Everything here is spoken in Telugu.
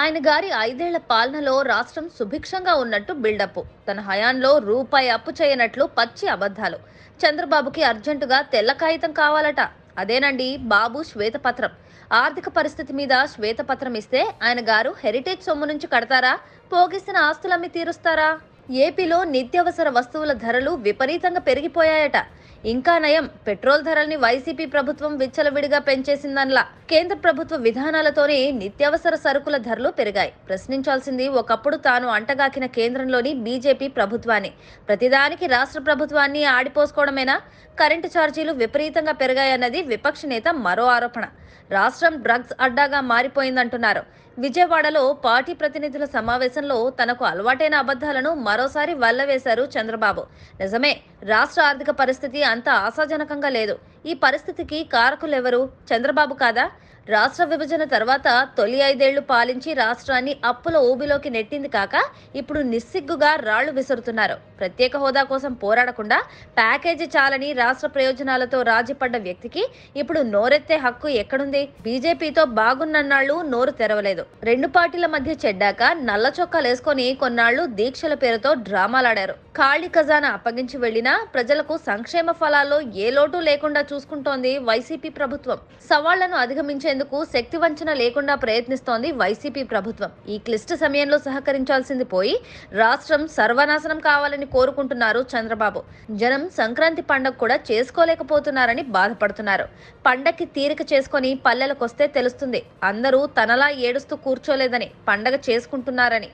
ఆయన గారి ఐదేళ్ల పాలనలో రాష్ట్రం సుభిక్షంగా ఉన్నట్టు బిల్డప్ తన హయాంలో రూపాయి అప్పు చేయనట్లు పచ్చి అబద్ధాలు చంద్రబాబుకి అర్జెంటుగా తెల్ల కాగితం కావాలట అదేనండి బాబు శ్వేతపత్రం ఆర్థిక పరిస్థితి మీద శ్వేతపత్రం ఇస్తే ఆయన గారు హెరిటేజ్ సొమ్ము నుంచి కడతారా పోగిస్తున్న ఆస్తులమ్మి తీరుస్తారా ఏపీలో నిత్యావసర వస్తువుల ధరలు విపరీతంగా పెరిగిపోయాయట ఇంకా నయం పెట్రోల్ ధరల్ని వైసీపీ ప్రభుత్వం విచ్చలవిడిగా పెంచేసిందన్లా కేంద్ర ప్రభుత్వ విధానాలతోనే నిత్యావసర సరుకుల ధరలు పెరిగాయి ప్రశ్నించాల్సింది ఒకప్పుడు తాను అంటగాకిన కేంద్రంలోని బీజేపీ ప్రభుత్వాన్ని ప్రతిదానికి రాష్ట్ర ప్రభుత్వాన్ని ఆడిపోసుకోవడమేనా కరెంటు ఛార్జీలు విపరీతంగా పెరిగాయన్నది విపక్ష నేత మరో ఆరోపణ రాష్ట్రం డ్రగ్స్ అడ్డాగా మారిపోయిందంటున్నారు విజయవాడలో పార్టీ ప్రతినిధుల సమావేశంలో తనకు అలవాటైన అబద్ధాలను మరో మరోసారి వేశారు చంద్రబాబు నిజమే రాష్ట్ర ఆర్థిక పరిస్థితి అంత ఆశాజనకంగా లేదు ఈ పరిస్థితికి కారకులెవరు చంద్రబాబు కాదా రాష్ట్ర విభజన తర్వాత తొలి ఐదేళ్లు పాలించి రాష్ట్రాన్ని అప్పుల ఊబిలోకి నెట్టింది కాక ఇప్పుడు నిస్సిగ్గుగా రాళ్లు విసురుతున్నారు ప్రత్యేక హోదా కోసం పోరాడకుండా ప్యాకేజీ చాలని రాష్ట్ర ప్రయోజనాలతో రాజీపడ్డ వ్యక్తికి ఇప్పుడు నోరెత్తే హక్కు ఎక్కడుంది బీజేపీతో బాగున్నన్నాళ్ళు నోరు తెరవలేదు రెండు పార్టీల మధ్య చెడ్డాక నల్ల చొక్కాలు వేసుకొని కొన్నాళ్లు దీక్షల పేరుతో డ్రామాలాడారు ఖాళీ ఖజానా అప్పగించి వెళ్లినా ప్రజలకు సంక్షేమ ఫలాల్లో ఏ లోటు లేకుండా చూసుకుంటోంది వైసీపీ ప్రభుత్వం సవాళ్లను అధిగమించేందుకు శక్తి వంచన లేకుండా ప్రయత్నిస్తోంది వైసీపీ ప్రభుత్వం ఈ క్లిష్ట సమయంలో సహకరించాల్సింది పోయి రాష్ట్రం సర్వనాశనం కావాలని కోరుకుంటున్నారు చంద్రబాబు జనం సంక్రాంతి పండగ కూడా చేసుకోలేకపోతున్నారని బాధపడుతున్నారు పండక్కి తీరిక చేసుకొని పల్లెలకొస్తే తెలుస్తుంది అందరూ తనలా ఏడుస్తూ కూర్చోలేదని పండగ చేసుకుంటున్నారని